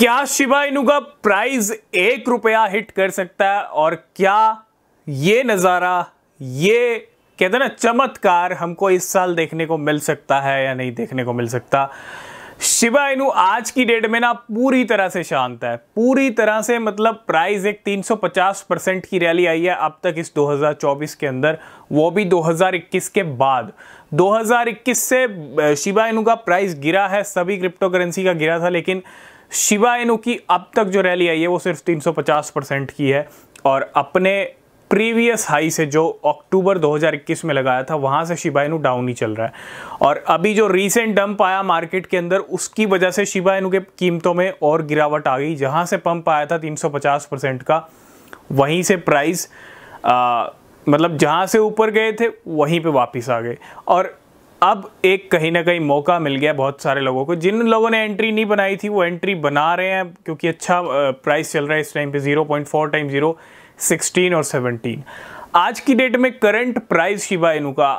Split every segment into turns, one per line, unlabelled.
क्या शिवा इनू का प्राइस एक रुपया हिट कर सकता है और क्या ये नज़ारा ये कहते ना चमत्कार हमको इस साल देखने को मिल सकता है या नहीं देखने को मिल सकता शिवा इनू आज की डेट में ना पूरी तरह से शांत है पूरी तरह से मतलब प्राइस एक 350 परसेंट की रैली आई है अब तक इस 2024 के अंदर वो भी 2021 के बाद 2021 से शिवा इनू का प्राइस गिरा है सभी क्रिप्टो करेंसी का गिरा था लेकिन शिवा की अब तक जो रैली आई है वो सिर्फ 350 परसेंट की है और अपने प्रीवियस हाई से जो अक्टूबर 2021 में लगाया था वहाँ से शिवायनु डाउन ही चल रहा है और अभी जो रीसेंट डंप आया मार्केट के अंदर उसकी वजह से शिवायनु के कीमतों में और गिरावट आ गई जहाँ से पंप आया था 350 परसेंट का वहीं से प्राइस आ, मतलब जहाँ से ऊपर गए थे वहीं पे वापस आ गए और अब एक कहीं ना कहीं मौका मिल गया बहुत सारे लोगों को जिन लोगों ने एंट्री नहीं बनाई थी वो एंट्री बना रहे हैं क्योंकि अच्छा प्राइस चल रहा है इस टाइम पे zero point four time zero sixteen और सेवनटीन आज की डेट में करंट प्राइस शिबा इनू का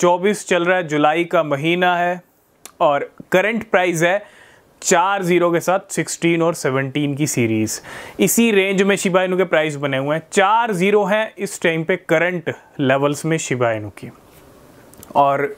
चौबीस चल रहा है जुलाई का महीना है और करंट प्राइस है चार जीरो के साथ सिक्सटीन और सेवनटीन की सीरीज इसी रेंज में शिवा इनू के प्राइस बने हुए हैं चार जीरो हैं इस टाइम पे करंट लेवल्स में शिवा इनू की और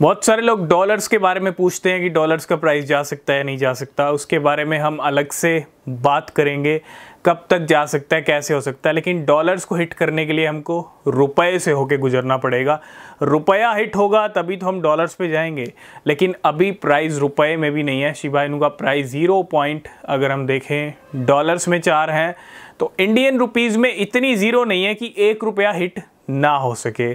बहुत सारे लोग डॉलर्स के बारे में पूछते हैं कि डॉलर्स का प्राइस जा सकता है नहीं जा सकता उसके बारे में हम अलग से बात करेंगे कब तक जा सकता है कैसे हो सकता है लेकिन डॉलर्स को हिट करने के लिए हमको रुपए से होके गुजरना पड़ेगा रुपया हिट होगा तभी तो हम डॉलर्स पे जाएंगे लेकिन अभी प्राइस रुपए में भी नहीं है शिवा का प्राइस ज़ीरो पॉइंट अगर हम देखें डॉलर्स में चार हैं तो इंडियन रुपीज़ में इतनी ज़ीरो नहीं है कि एक रुपया हिट ना हो सके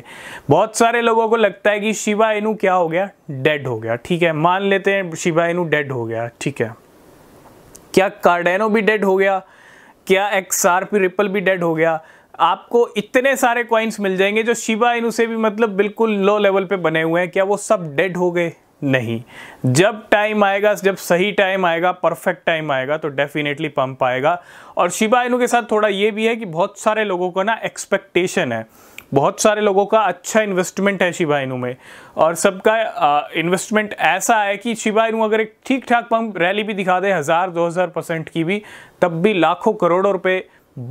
बहुत सारे लोगों को लगता है कि शिवा इनू क्या हो गया डेड हो गया ठीक है मान लेते हैं शिवा इनू डेड हो गया ठीक है क्या कार्डेनो भी डेड हो गया क्या एक्स आर पी रिपल भी डेड हो गया आपको इतने सारे कॉइन्स मिल जाएंगे जो शिवा इनू से भी मतलब बिल्कुल लो लेवल पे बने हुए हैं क्या वो सब डेड हो गए नहीं जब टाइम आएगा जब सही टाइम आएगा परफेक्ट टाइम आएगा तो डेफिनेटली पंप आएगा और शिवा इनू के साथ थोड़ा ये भी है कि बहुत सारे लोगों को ना एक्सपेक्टेशन है बहुत सारे लोगों का अच्छा इन्वेस्टमेंट है शिवा इनू में और सबका इन्वेस्टमेंट ऐसा है कि शिवा इनू अगर एक ठीक ठाक पंप रैली भी दिखा दे हज़ार दो हज़ार परसेंट की भी तब भी लाखों करोड़ों रुपए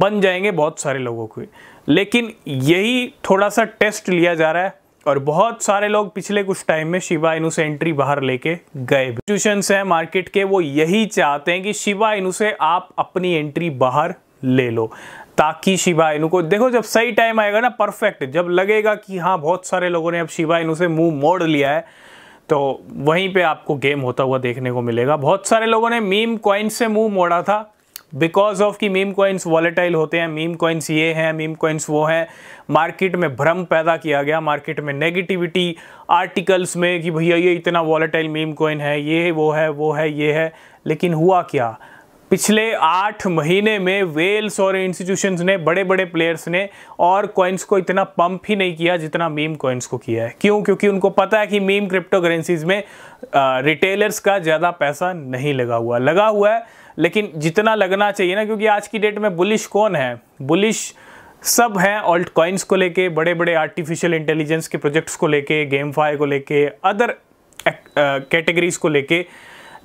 बन जाएंगे बहुत सारे लोगों के लेकिन यही थोड़ा सा टेस्ट लिया जा रहा है और बहुत सारे लोग पिछले कुछ टाइम में शिवा इनू से एंट्री बाहर लेके गए इंस्टीट्यूशंस हैं मार्केट के वो यही चाहते हैं कि शिवा इनू से आप अपनी एंट्री बाहर ले लो ताकि शिवा इनू को देखो जब सही टाइम आएगा ना परफेक्ट जब लगेगा कि हाँ बहुत सारे लोगों ने अब शिवा इनू से मुंह मोड़ लिया है तो वहीं पे आपको गेम होता हुआ देखने को मिलेगा बहुत सारे लोगों ने मीम कॉइन्स से मुंह मोड़ा था बिकॉज ऑफ कि मीम कॉइन्स वॉलेटाइल होते हैं मीम कॉइन्स ये हैं मीम कॉइन्स वो हैं मार्केट में भ्रम पैदा किया गया मार्केट में नेगेटिविटी आर्टिकल्स में कि भैया ये इतना वॉलेटाइल मीम कॉइन है ये वो है वो है ये है लेकिन हुआ क्या पिछले आठ महीने में वेल्स और इंस्टीट्यूशंस ने बड़े बड़े प्लेयर्स ने और कॉइन्स को इतना पंप ही नहीं किया जितना मीम कॉइन्स को किया है क्यों क्योंकि उनको पता है कि मीम क्रिप्टो करेंसीज में रिटेलर्स का ज़्यादा पैसा नहीं लगा हुआ लगा हुआ है लेकिन जितना लगना चाहिए ना क्योंकि आज की डेट में बुलिश कौन है बुलिश सब हैं ऑल्ट कॉइन्स को लेके बड़े बड़े आर्टिफिशियल इंटेलिजेंस के प्रोजेक्ट्स को लेके गेम फाई को लेके अदर कैटेगरीज को लेके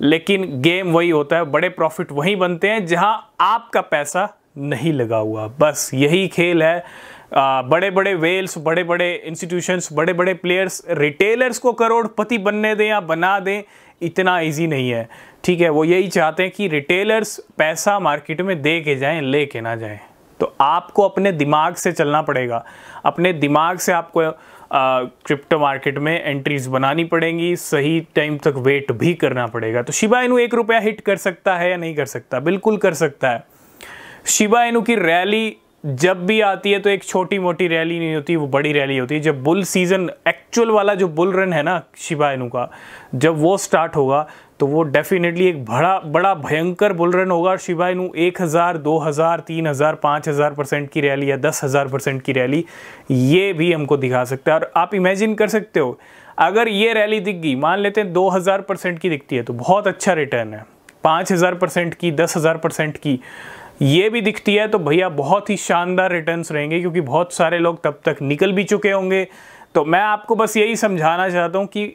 लेकिन गेम वही होता है बड़े प्रॉफिट वहीं बनते हैं जहां आपका पैसा नहीं लगा हुआ बस यही खेल है आ, बड़े बड़े वेल्स बड़े बड़े इंस्टीट्यूशंस बड़े बड़े प्लेयर्स रिटेलर्स को करोड़पति बनने दें या बना दें इतना इजी नहीं है ठीक है वो यही चाहते हैं कि रिटेलर्स पैसा मार्केट में दे के जाएँ ले के ना जाएँ तो आपको अपने दिमाग से चलना पड़ेगा अपने दिमाग से आपको क्रिप्टो मार्केट में एंट्रीज बनानी पड़ेंगी सही टाइम तक वेट भी करना पड़ेगा तो शिबा इनू एक रुपया हिट कर सकता है या नहीं कर सकता बिल्कुल कर सकता है शिबा इनू की रैली जब भी आती है तो एक छोटी मोटी रैली नहीं होती वो बड़ी रैली होती है जब बुल सीज़न एक्चुअल वाला जो बुल रन है ना शिवायनु का जब वो स्टार्ट होगा तो वो डेफिनेटली एक बड़ा बड़ा भयंकर बुल रन होगा और शिवायनु एक हज़ार दो हज़ार तीन हज़ार पाँच हज़ार परसेंट की रैली या दस हज़ार परसेंट की रैली ये भी हमको दिखा सकता है और आप इमेजिन कर सकते हो अगर ये रैली दिख गई मान लेते हैं दो हज़ार परसेंट की दिखती है तो बहुत अच्छा रिटर्न है पाँच हज़ार परसेंट की दस हज़ार परसेंट की ये भी दिखती है तो भैया बहुत ही शानदार रिटर्न्स रहेंगे क्योंकि बहुत सारे लोग तब तक निकल भी चुके होंगे तो मैं आपको बस यही समझाना चाहता हूँ कि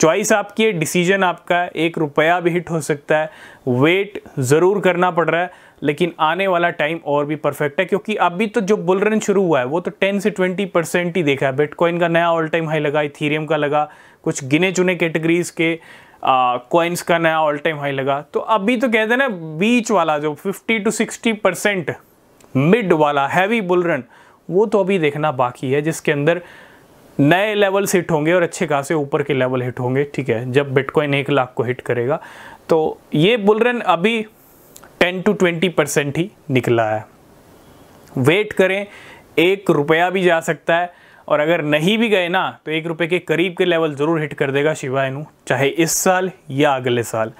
चॉइस आपकी है डिसीजन आपका है एक रुपया भी हिट हो सकता है वेट ज़रूर करना पड़ रहा है लेकिन आने वाला टाइम और भी परफेक्ट है क्योंकि अभी तो जो बुलरन शुरू हुआ है वो तो 10 से 20 परसेंट ही देखा है बिटकॉइन का नया ऑल टाइम हाई लगा इथीरियम का लगा कुछ गिने चुने कैटेगरीज के कॉइन्स का नया ऑल टाइम हाई लगा तो अभी तो कहते हैं ना बीच वाला जो 50 टू 60 परसेंट मिड वाला हैवी बुल रन वो तो अभी देखना बाकी है जिसके अंदर नए लेवल्स हिट होंगे और अच्छे खासे ऊपर के लेवल हिट होंगे ठीक है जब बिटकॉइन एक लाख को हिट करेगा तो ये बुल रन अभी 10 टू 20 परसेंट ही निकला है वेट करें एक रुपया भी जा सकता है और अगर नहीं भी गए ना तो एक रुपये के करीब के लेवल ज़रूर हिट कर देगा शिवा चाहे इस साल या अगले साल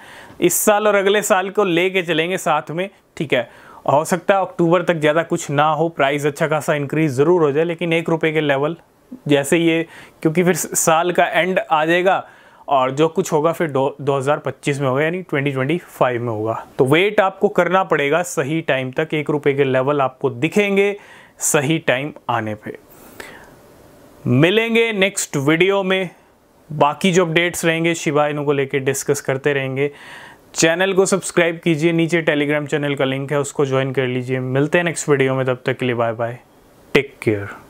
इस साल और अगले साल को ले चलेंगे साथ में ठीक है हो सकता है अक्टूबर तक ज़्यादा कुछ ना हो प्राइस अच्छा खासा इंक्रीज़ ज़रूर हो जाए लेकिन एक रुपये के लेवल जैसे ये क्योंकि फिर साल का एंड आ जाएगा और जो कुछ होगा फिर दो, 2025 में होगा यानी 2025 में होगा तो वेट आपको करना पड़ेगा सही टाइम तक एक रुपये के लेवल आपको दिखेंगे सही टाइम आने पे मिलेंगे नेक्स्ट वीडियो में बाकी जो अपडेट्स रहेंगे शिवा इन को लेकर डिस्कस करते रहेंगे चैनल को सब्सक्राइब कीजिए नीचे टेलीग्राम चैनल का लिंक है उसको ज्वाइन कर लीजिए मिलते हैं नेक्स्ट वीडियो में तब तक के लिए बाय बाय टेक केयर